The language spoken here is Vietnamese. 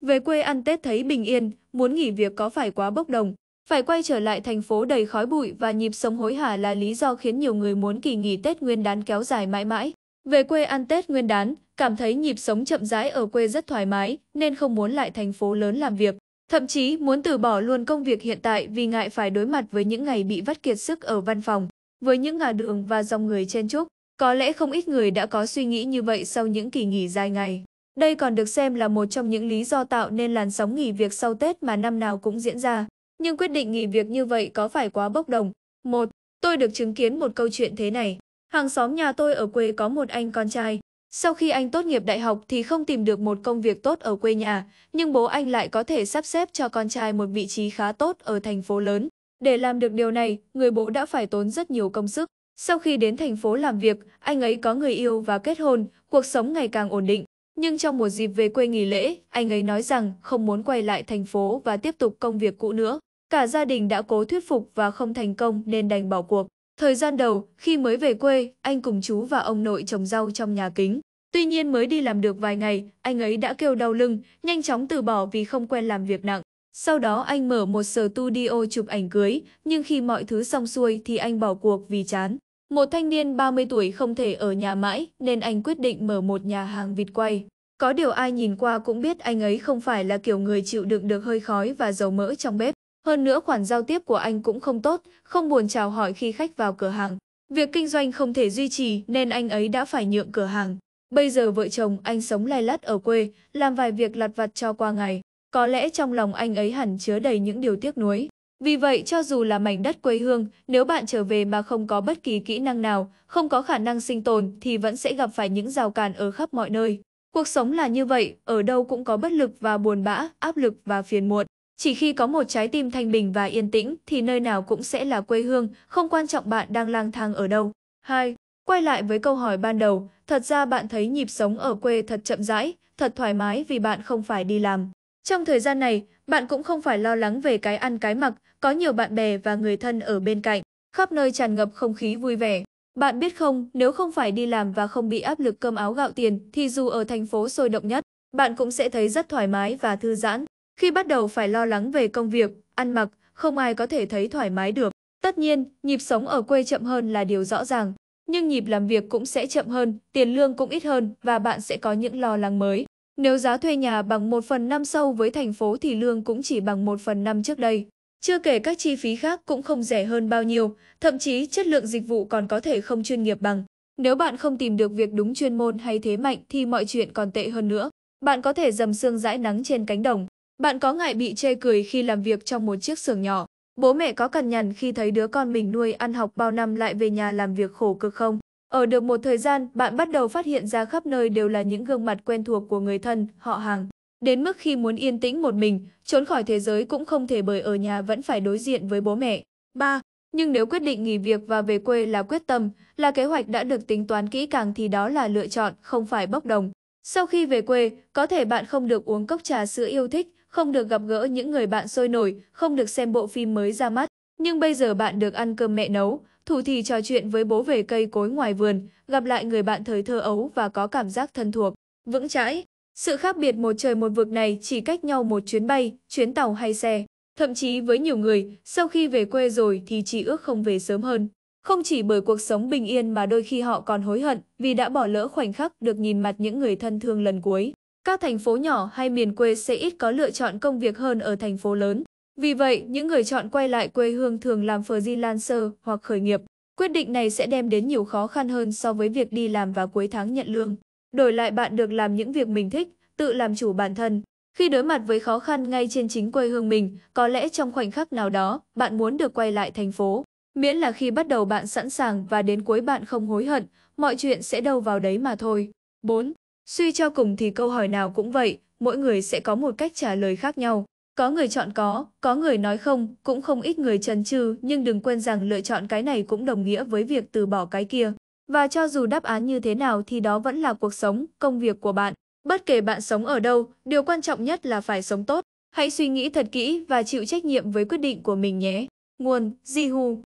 Về quê ăn Tết thấy bình yên, muốn nghỉ việc có phải quá bốc đồng. Phải quay trở lại thành phố đầy khói bụi và nhịp sống hối hả là lý do khiến nhiều người muốn kỳ nghỉ Tết nguyên đán kéo dài mãi mãi. Về quê ăn Tết nguyên đán, cảm thấy nhịp sống chậm rãi ở quê rất thoải mái nên không muốn lại thành phố lớn làm việc. Thậm chí muốn từ bỏ luôn công việc hiện tại vì ngại phải đối mặt với những ngày bị vắt kiệt sức ở văn phòng, với những ngả đường và dòng người chen chúc. Có lẽ không ít người đã có suy nghĩ như vậy sau những kỳ nghỉ dài ngày. Đây còn được xem là một trong những lý do tạo nên làn sóng nghỉ việc sau Tết mà năm nào cũng diễn ra. Nhưng quyết định nghỉ việc như vậy có phải quá bốc đồng? Một, tôi được chứng kiến một câu chuyện thế này. Hàng xóm nhà tôi ở quê có một anh con trai. Sau khi anh tốt nghiệp đại học thì không tìm được một công việc tốt ở quê nhà, nhưng bố anh lại có thể sắp xếp cho con trai một vị trí khá tốt ở thành phố lớn. Để làm được điều này, người bố đã phải tốn rất nhiều công sức. Sau khi đến thành phố làm việc, anh ấy có người yêu và kết hôn, cuộc sống ngày càng ổn định. Nhưng trong một dịp về quê nghỉ lễ, anh ấy nói rằng không muốn quay lại thành phố và tiếp tục công việc cũ nữa. Cả gia đình đã cố thuyết phục và không thành công nên đành bỏ cuộc. Thời gian đầu, khi mới về quê, anh cùng chú và ông nội trồng rau trong nhà kính. Tuy nhiên mới đi làm được vài ngày, anh ấy đã kêu đau lưng, nhanh chóng từ bỏ vì không quen làm việc nặng. Sau đó anh mở một studio chụp ảnh cưới, nhưng khi mọi thứ xong xuôi thì anh bỏ cuộc vì chán. Một thanh niên 30 tuổi không thể ở nhà mãi nên anh quyết định mở một nhà hàng vịt quay. Có điều ai nhìn qua cũng biết anh ấy không phải là kiểu người chịu đựng được hơi khói và dầu mỡ trong bếp. Hơn nữa khoản giao tiếp của anh cũng không tốt, không buồn chào hỏi khi khách vào cửa hàng. Việc kinh doanh không thể duy trì nên anh ấy đã phải nhượng cửa hàng. Bây giờ vợ chồng anh sống lai lắt ở quê, làm vài việc lặt vặt cho qua ngày. Có lẽ trong lòng anh ấy hẳn chứa đầy những điều tiếc nuối. Vì vậy, cho dù là mảnh đất quê hương, nếu bạn trở về mà không có bất kỳ kỹ năng nào, không có khả năng sinh tồn thì vẫn sẽ gặp phải những rào cản ở khắp mọi nơi. Cuộc sống là như vậy, ở đâu cũng có bất lực và buồn bã, áp lực và phiền muộn. Chỉ khi có một trái tim thanh bình và yên tĩnh thì nơi nào cũng sẽ là quê hương, không quan trọng bạn đang lang thang ở đâu. 2. Quay lại với câu hỏi ban đầu, thật ra bạn thấy nhịp sống ở quê thật chậm rãi, thật thoải mái vì bạn không phải đi làm. Trong thời gian này, bạn cũng không phải lo lắng về cái ăn cái mặc, có nhiều bạn bè và người thân ở bên cạnh, khắp nơi tràn ngập không khí vui vẻ. Bạn biết không, nếu không phải đi làm và không bị áp lực cơm áo gạo tiền, thì dù ở thành phố sôi động nhất, bạn cũng sẽ thấy rất thoải mái và thư giãn. Khi bắt đầu phải lo lắng về công việc, ăn mặc, không ai có thể thấy thoải mái được. Tất nhiên, nhịp sống ở quê chậm hơn là điều rõ ràng, nhưng nhịp làm việc cũng sẽ chậm hơn, tiền lương cũng ít hơn và bạn sẽ có những lo lắng mới. Nếu giá thuê nhà bằng 1 phần 5 sâu với thành phố thì lương cũng chỉ bằng 1 phần 5 trước đây. Chưa kể các chi phí khác cũng không rẻ hơn bao nhiêu, thậm chí chất lượng dịch vụ còn có thể không chuyên nghiệp bằng. Nếu bạn không tìm được việc đúng chuyên môn hay thế mạnh thì mọi chuyện còn tệ hơn nữa. Bạn có thể dầm xương dãi nắng trên cánh đồng. Bạn có ngại bị chê cười khi làm việc trong một chiếc xưởng nhỏ. Bố mẹ có cằn nhằn khi thấy đứa con mình nuôi ăn học bao năm lại về nhà làm việc khổ cực không? Ở được một thời gian, bạn bắt đầu phát hiện ra khắp nơi đều là những gương mặt quen thuộc của người thân, họ hàng. Đến mức khi muốn yên tĩnh một mình, trốn khỏi thế giới cũng không thể bởi ở nhà vẫn phải đối diện với bố mẹ. 3. Nhưng nếu quyết định nghỉ việc và về quê là quyết tâm, là kế hoạch đã được tính toán kỹ càng thì đó là lựa chọn, không phải bốc đồng. Sau khi về quê, có thể bạn không được uống cốc trà sữa yêu thích, không được gặp gỡ những người bạn sôi nổi, không được xem bộ phim mới ra mắt. Nhưng bây giờ bạn được ăn cơm mẹ nấu, thủ thì trò chuyện với bố về cây cối ngoài vườn, gặp lại người bạn thời thơ ấu và có cảm giác thân thuộc, vững chãi. Sự khác biệt một trời một vực này chỉ cách nhau một chuyến bay, chuyến tàu hay xe. Thậm chí với nhiều người, sau khi về quê rồi thì chỉ ước không về sớm hơn. Không chỉ bởi cuộc sống bình yên mà đôi khi họ còn hối hận vì đã bỏ lỡ khoảnh khắc được nhìn mặt những người thân thương lần cuối. Các thành phố nhỏ hay miền quê sẽ ít có lựa chọn công việc hơn ở thành phố lớn. Vì vậy, những người chọn quay lại quê hương thường làm freelancer hoặc khởi nghiệp. Quyết định này sẽ đem đến nhiều khó khăn hơn so với việc đi làm vào cuối tháng nhận lương. Đổi lại bạn được làm những việc mình thích, tự làm chủ bản thân. Khi đối mặt với khó khăn ngay trên chính quê hương mình, có lẽ trong khoảnh khắc nào đó, bạn muốn được quay lại thành phố. Miễn là khi bắt đầu bạn sẵn sàng và đến cuối bạn không hối hận, mọi chuyện sẽ đâu vào đấy mà thôi. 4. Suy cho cùng thì câu hỏi nào cũng vậy, mỗi người sẽ có một cách trả lời khác nhau. Có người chọn có, có người nói không, cũng không ít người chần chừ, nhưng đừng quên rằng lựa chọn cái này cũng đồng nghĩa với việc từ bỏ cái kia. Và cho dù đáp án như thế nào thì đó vẫn là cuộc sống, công việc của bạn. Bất kể bạn sống ở đâu, điều quan trọng nhất là phải sống tốt. Hãy suy nghĩ thật kỹ và chịu trách nhiệm với quyết định của mình nhé. Nguồn Jihu